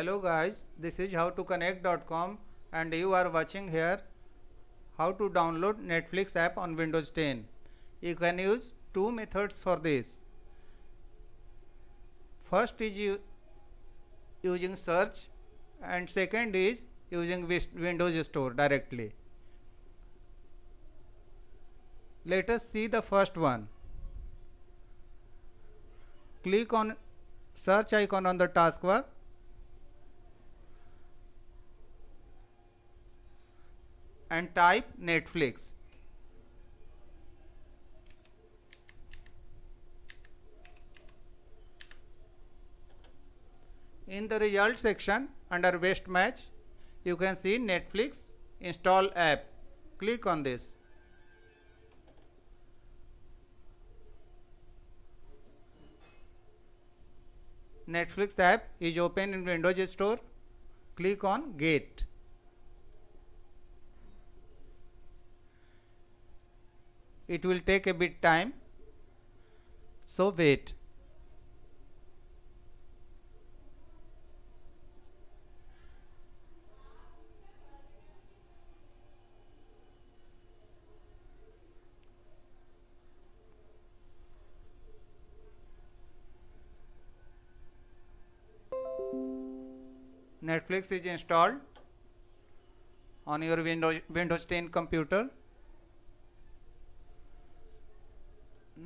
hello guys this is HowToConnect.com, and you are watching here how to download netflix app on windows 10 you can use two methods for this first is using search and second is using Windows Store directly. Let us see the first one. Click on search icon on the taskbar. and type Netflix. In the result section under best match, you can see Netflix install app. Click on this. Netflix app is open in Windows Store. Click on Get. It will take a bit time. So wait. Netflix is installed on your Windows, Windows 10 computer.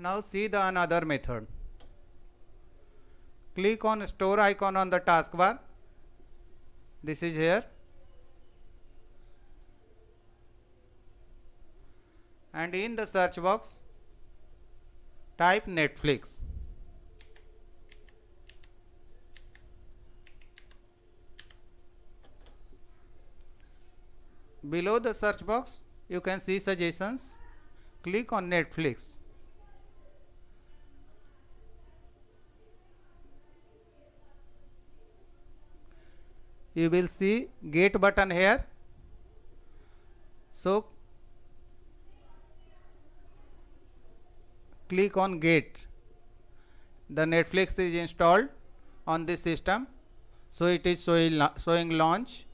Now see the another method. Click on store icon on the taskbar. This is here. And in the search box, type Netflix. below the search box you can see suggestions click on Netflix you will see get button here so click on get the Netflix is installed on this system so it is showing, showing launch